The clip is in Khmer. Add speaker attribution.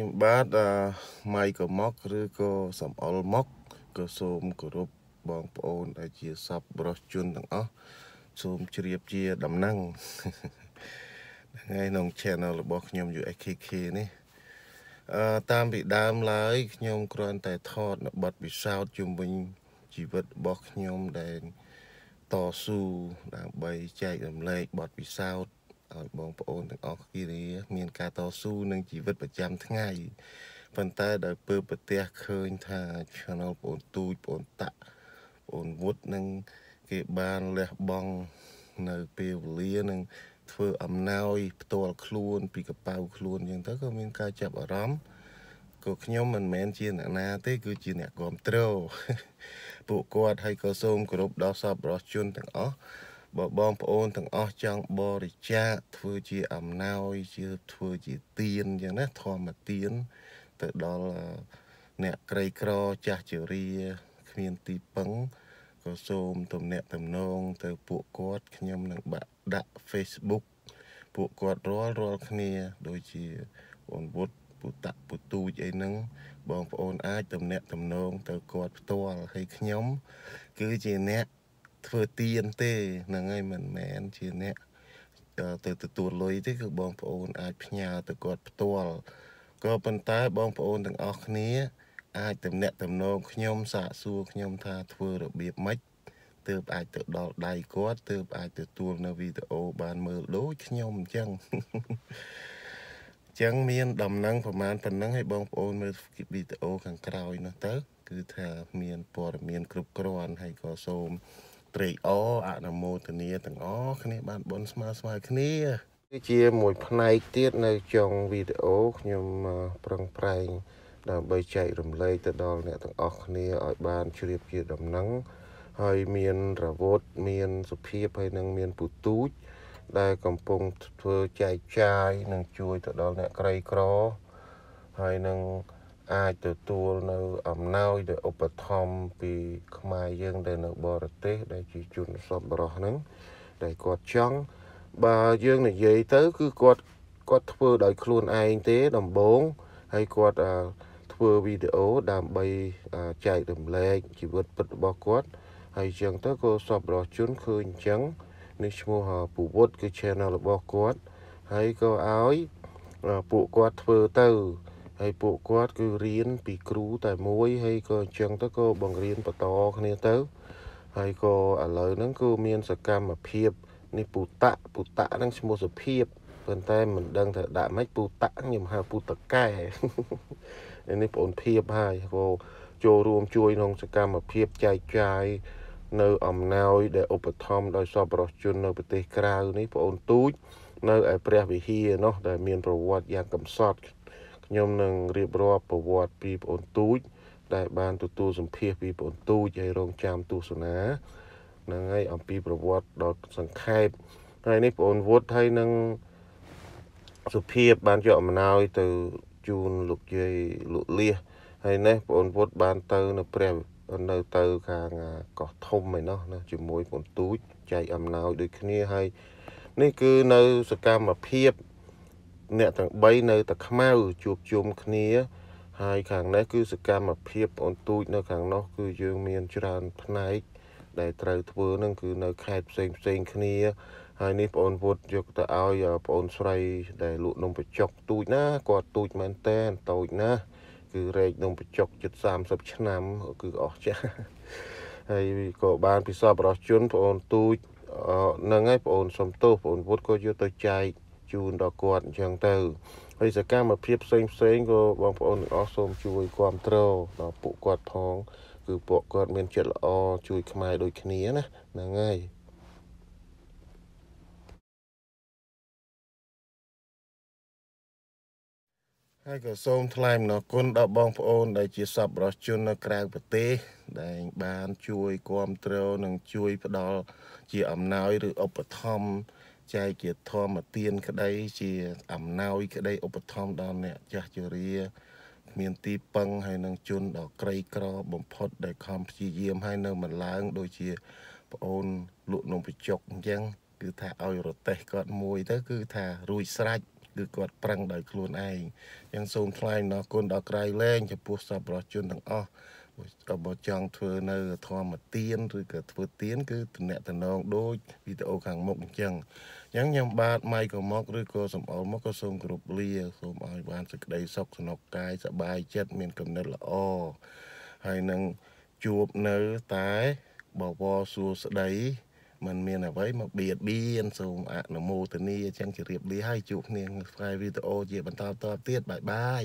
Speaker 1: ខ្ញុំបាទម៉ៃក៏មកឬក៏សំអល់មកក៏សូមគោរពបងប្អូន ដែលជាសពបរោះជនទាំងអស់សូមជ្រាបជាដំណឹងថ្ងៃក្នុង channel របស់ខ្ញុំ USKK នេះអឺតាមពីដើមឡើយខ្ញុំគ្រាន់តែថតនៅបទពិសោធន៍ជុំវិញជីវិតរបស់ខ្ញុំដែលតស៊ូដើម្បីចែករំលែកបទពិសោធន៍ឲ្យបងប្អូនទាំងអស់គ្នាមានការតស៊ូនឹងជីវិតប្រចាំថ្ងៃប៉ុន្តែដោយពើប្រទះឃើញថា channel បងទូចបងតាក់បងវុតនឹងគេបានលះបង់នៅពេលវេលានឹងធ្វើអំណោយផ្ទាល់ខ្លួនពីកប៉ៅខ្លួនអញ្ចឹងទៅក៏មានការចាប់អារម្មណ៍ក៏ខ្ញុំមិនមែនជាអ្នកណាទេគឺជាអ្នកគ្រប់គ្រងពួកគាត់ហើយក៏សូមគោរពដល់សពរបស់ជនទាំងអស់បើបងប្អូនទាំងអស់ចង់បរិច្ចាគធ្វើជាអំណោយជាធ្វើជាទានយ៉ាងណាធម្មទានទៅដល់អ្នកក្រីក្រចាស់ជរា គ្មានទីពឹងក៏សូមទំនាក់ទំនងទៅពួកគាត់ខ្ញុំនឹងបាក់ដាក់ Facebook ពួកគាត់រាល់រាល់គ្នា ដូចជាបងវុតពុតៈពុទូចអីហ្នឹងបងប្អូនអាចទំនាក់ទំនងទៅគាត់ផ្ទាល់ហើយខ្ញុំគឺជាអ្នកធ្វើទៀនទេហ្នឹងហើយមិនមែនជាអ្នកទៅទទួលលុយទេគឺបងប្អូនអាចផ្ញើទៅគាត់ផ្ទាល់ក៏ប៉ុន្តែបងប្អូនទាំងអស់គ្នា អាចតំណាក់តំណងខ្ញុំសាកសួរខ្ញុំថាធ្វើរបៀបម៉េចទើបអាចទៅដល់ដៃគាត់ទើបអាចទទួលនៅវីដេអូបាន មើលដូចខ្ញុំអញ្ចឹងចឹងមាន ដំណឹងប្រហែលប៉ុណ្ណឹងឲ្យបងប្អូនមើលវីដេអូខាងក្រោយនោះទៅគឺថាមានព័ត៌មានគ្រប់គ្រាន់ហើយក៏សូមត្រេកអរអនុមោទនាទាំងអស់គ្នាបានបនស្មើស្មើគ្នាជាមួយផ្នែកទៀតនៅចុងវីដេអូខ្ញុំប្រឹងប្រែងដើម្បីចែករំលែកទៅដល់អ្នកទាំងអស់គ្នាឲ្យបានជ្រាបជាដំណឹងហើយមានរវត់មានសុភាពហើយនឹងមានពូទូច ដែលកំពុងធ្វើចែកចាយនិងជួយទៅដល់អ្នកក្រីក្រហើយនឹងអាចទទួលនៅអំណោយដែលឧបត្ថម្ភពីខ្មែរយើងដែលនៅបរទេសដែលជាជនសប្បុរសហ្នឹងដែលគាត់ចង់បើយើងនិយាយទៅគឺគាត់គាត់ធ្វើដោយខ្លួនឯងទេដំបូងហើយគាត់ធ្វើវីដេអូដើម្បីចែករំលែកជីវិតពិតរបស់គាត់ហើយអញ្ចឹងទៅក៏សប្បុរសជនឃើញអញ្ចឹងនេះឈ្មោះពូវុតគឺ channel របស់គាត់ហើយក៏ឲ្យពួកគាត់ធ្វើទៅហើយពួកគាត់គឺរៀនពីគ្រូតែមួយហើយក៏អញ្ចឹងទៅក៏បង្រៀនបន្តគ្នាទៅហើយក៏ឥឡូវហ្នឹងគឺមានសកម្មភាពនេះពុតៈពុតៈហ្នឹងឈ្មោះសុភាពប៉ុន្តែមិនដឹងថាដាក់ម៉េចពុតៈខ្ញុំហៅពុតកែនេះបងភាពហើយក៏ចូលរួមជួយក្នុងសកម្មភាពចែកចាយនៅអំណោយដែលឧបត្ថម្ភដោយសប្បុរសជននៅប្រទេសក្រៅនេះបងទូច នៅឯព្រះវិហារនោះ ដែលមានប្រវត្តិយ៉ាងកំសត់ខ្ញុំនឹងរៀបរាប់ប្រវត្តិពីប្អូនទូចដែលបានទទួលសម្ភាសពីប្អូនទូចហើយរងចាំទស្សនានឹងហើយអំពីប្រវត្តិដល់សង្ខេបហើយនេះប្អូនវុឌ្ឍហើយនឹងសុភាពបានយកអំណោយទៅជូនលោកយាយលោកលៀសហើយនេះប្អូនវុឌ្ឍបានទៅ នៅព្រះនៅទៅ ខាងកោះធំឯណោះណាជាមួយប្អូនទូចចែកអំណោយដូចគ្នាហើយនេះគឺនៅសកម្មភាពអ្នកទាំង3នៅតែខ្មៅជួបជុំគ្នាហើយខាងនេះគឺសកម្មភាពអូនទូច នៅខាងនោះ គឺយើងមានច្រើនផ្នែក ដែលត្រូវធ្វើនឹងគឺនៅខេត្តផ្សេងផ្សេងគ្នា ហើយនេះបងអូនវុតយកទៅឲ្យបងអូនស្រីដែលលក់នំបញ្ចុកទូចណាគាត់ទូចមែនតែនតូចណាស់គឺរែកនំបញ្ចុកជិត30ឆ្នាំ គឺអស់ចាស់ហើយក៏បានពិសោធន៍បរិជនបងអូនទូចនឹងហើយបងអូនសំទោសបងអូនវុតក៏យកទៅចែកជូនដល់គាត់អញ្ចឹងទៅហើយសកម្មភាពផ្សេងផ្សេងក៏បងប្អូនទាំងអស់សូមជួយគ្រប់គ្រងដល់ពួកគាត់ ផងគឺពួកគាត់មានចិត្តល្អជួយខ្មែរដូចគ្នាណាហ្នឹងហើយហើយក៏សូមថ្លែងអំណរគុណដល់បងប្អូនដែលជាសប្បុរសជននៅក្រៅប្រទេស ដែលបាន ជួយគ្រប់គ្រងនិងជួយ ផ្ដល់ជា អំណោយឬឧបត្ថម្ភចែកជាធម្មទាន ក្តី ជាអំណោយក្តីឧបត្ថម្ភដល់អ្នកចាស់ជរាគ្មានទីពឹងហើយនឹងជន់ដល់ក្រីក្របំផុតដែលខំព្យាយាមហើយនៅម្លងដូច ជាប្អូនលក់នំបញ្ចុកអញ្ចឹងគឺថាឲ្យរទេះគាត់មួយ ទៅ គឺថារួចស្រេចគឺគាត់ប្រឹងដោយខ្លួនឯងអញ្ចឹងសូមថ្លែងដល់គុណដល់ក្រៃលែងចំពោះសប្បុរសជនទាំងអស់របស់ចង់ធ្វើនៅធម្មទានឬក៏ធ្វើទានគឺតំណតំណងដូចវីដេអូខាងមុខអញ្ចឹងអញ្ចឹងខ្ញុំបាទម៉ៃក៏មកឬក៏សំអល់មកក៏សូមគោរពលា សូមឲ្យបានសេចក្តីសុខសំណុកកាយសប្បាយចិត្តមានកំណត់ល្អហើយនឹងជួបនៅតែបវរសួស្តីมันមានអ្វីមកបៀតបៀនសូមអនុមោទនាអញ្ចឹងជម្រាបលាហើយជួបគ្នាក្នុងផ្សាយវីដេអូជាបន្តតទៀតបាយបាយ